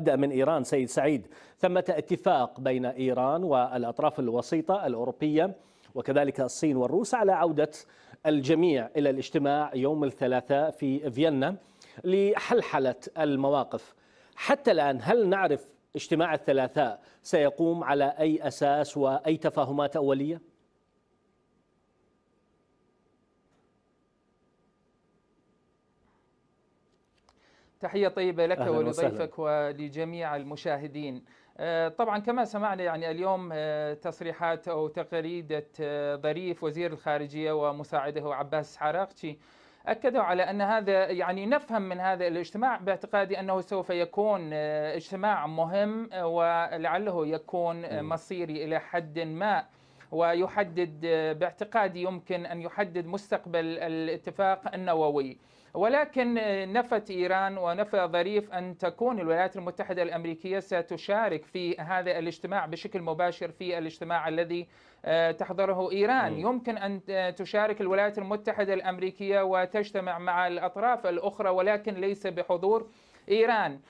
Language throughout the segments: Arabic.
أبدأ من إيران سيد سعيد ثمة اتفاق بين إيران والأطراف الوسيطة الأوروبية وكذلك الصين والروس على عودة الجميع إلى الاجتماع يوم الثلاثاء في فيينا لحلحلة المواقف حتى الآن هل نعرف اجتماع الثلاثاء سيقوم على أي أساس وأي تفاهمات أولية؟ تحية طيبة لك ولضيفك ولجميع المشاهدين آه، طبعا كما سمعنا يعني اليوم آه، تصريحات أو تغريدة آه، ظريف وزير الخارجية ومساعده عباس حراقشي أكدوا على أن هذا يعني نفهم من هذا الاجتماع باعتقادي أنه سوف يكون اجتماع مهم ولعله يكون مصيري إلى حد ما ويحدد باعتقادي يمكن أن يحدد مستقبل الاتفاق النووي ولكن آه، نفت إيران ونفى ظريف أن تكون الولايات المتحدة الأمريكية ستشارك في هذا الاجتماع بشكل مباشر في الاجتماع الذي آه، تحضره إيران يمكن أن آه، تشارك الولايات المتحدة الأمريكية وتجتمع مع الأطراف الأخرى ولكن ليس بحضور ايران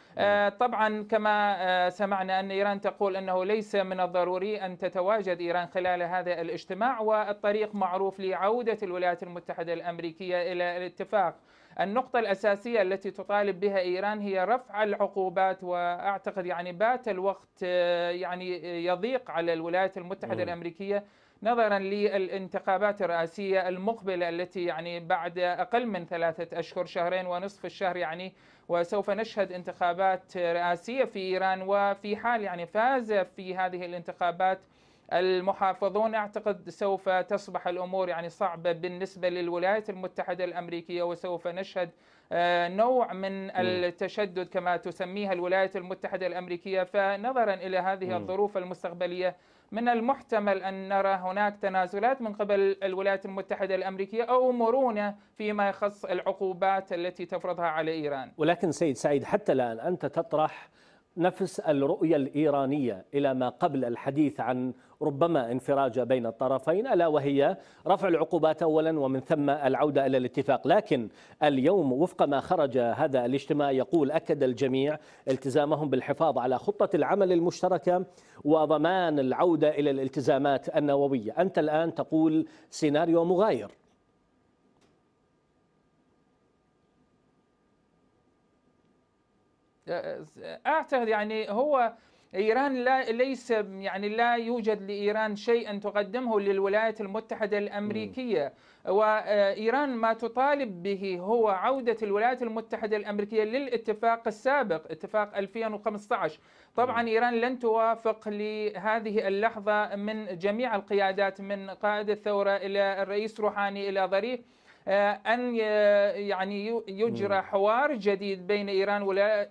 طبعا كما سمعنا ان ايران تقول انه ليس من الضروري ان تتواجد ايران خلال هذا الاجتماع والطريق معروف لعوده الولايات المتحده الامريكيه الى الاتفاق النقطة الأساسية التي تطالب بها إيران هي رفع العقوبات وأعتقد يعني بات الوقت آه، يعني يضيق على الولايات المتحدة م. الأمريكية نظرا للانتخابات الرئاسية المقبلة التي يعني بعد أقل من ثلاثة أشهر شهرين ونصف الشهر يعني وسوف نشهد انتخابات رئاسية في إيران وفي حال يعني فاز في هذه الانتخابات المحافظون اعتقد سوف تصبح الامور يعني صعبه بالنسبه للولايات المتحده الامريكيه وسوف نشهد آه، نوع من التشدد كما تسميها الولايات المتحده الامريكيه فنظرا الى هذه الظروف المستقبليه من المحتمل ان نرى هناك تنازلات من قبل الولايات المتحده الامريكيه او مرونه فيما يخص العقوبات التي تفرضها على ايران. ولكن سيد سعيد حتى الان انت تطرح نفس الرؤية الإيرانية إلى ما قبل الحديث عن ربما انفراج بين الطرفين ألا وهي رفع العقوبات أولا ومن ثم العودة إلى الاتفاق لكن اليوم وفق ما خرج هذا الاجتماع يقول أكد الجميع التزامهم بالحفاظ على خطة العمل المشتركة وضمان العودة إلى الالتزامات النووية أنت الآن تقول سيناريو مغاير اعتقد يعني هو ايران لا ليس يعني لا يوجد لايران شيء ان تقدمه للولايات المتحده الامريكيه وايران ما تطالب به هو عوده الولايات المتحده الامريكيه للاتفاق السابق اتفاق 2015 طبعا ايران لن توافق لهذه اللحظه من جميع القيادات من قائد الثوره الى الرئيس روحاني الى ظريف آه، أن يعني يجرى حوار جديد بين إيران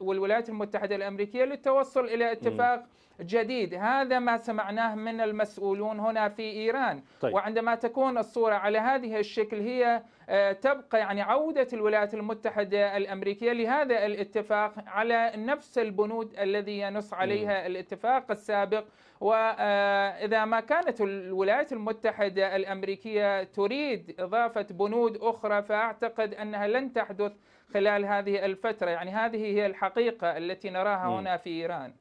والولايات المتحدة الأمريكية للتوصل إلى اتفاق جديد هذا ما سمعناه من المسؤولون هنا في إيران طيب. وعندما تكون الصورة على هذه الشكل هي آه، تبقى يعني عودة الولايات المتحدة الأمريكية لهذا الاتفاق على نفس البنود الذي ينص عليها الاتفاق السابق وإذا آه، ما كانت الولايات المتحدة الأمريكية تريد إضافة بنود أخرى فأعتقد أنها لن تحدث خلال هذه الفترة يعني هذه هي الحقيقة التي نراها هنا في إيران